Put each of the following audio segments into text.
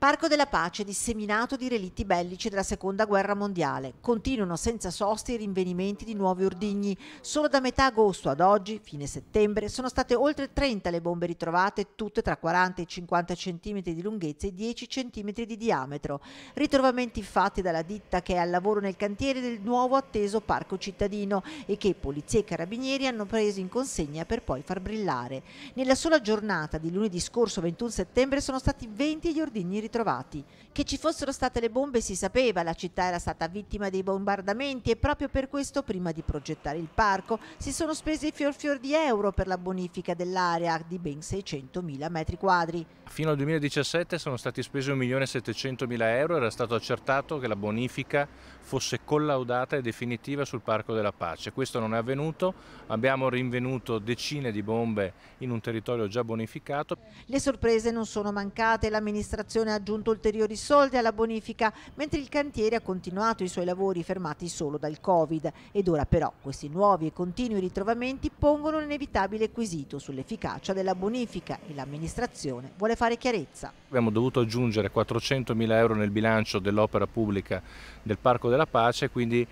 Parco della Pace disseminato di relitti bellici della Seconda Guerra Mondiale. Continuano senza sosta i rinvenimenti di nuovi ordigni. Solo da metà agosto ad oggi, fine settembre, sono state oltre 30 le bombe ritrovate, tutte tra 40 e 50 cm di lunghezza e 10 cm di diametro. Ritrovamenti fatti dalla ditta che è al lavoro nel cantiere del nuovo atteso parco cittadino e che polizia e carabinieri hanno preso in consegna per poi far brillare. Nella sola giornata di lunedì scorso 21 settembre sono stati 20 gli ordigni ritrovati ritrovati. Che ci fossero state le bombe si sapeva, la città era stata vittima dei bombardamenti e proprio per questo, prima di progettare il parco, si sono spesi fior fior di euro per la bonifica dell'area di ben 600.000 metri quadri. Fino al 2017 sono stati spesi 1.700.000 euro, era stato accertato che la bonifica fosse collaudata e definitiva sul Parco della Pace. Questo non è avvenuto, abbiamo rinvenuto decine di bombe in un territorio già bonificato. Le sorprese non sono mancate, l'amministrazione ha aggiunto ulteriori soldi alla bonifica, mentre il cantiere ha continuato i suoi lavori fermati solo dal Covid. Ed ora però questi nuovi e continui ritrovamenti pongono l'inevitabile quesito sull'efficacia della bonifica e l'amministrazione vuole fare chiarezza. Abbiamo dovuto aggiungere 400 mila euro nel bilancio dell'opera pubblica del Parco della Pace, quindi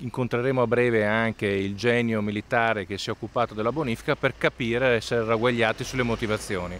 incontreremo a breve anche il genio militare che si è occupato della bonifica per capire e essere ragguagliati sulle motivazioni.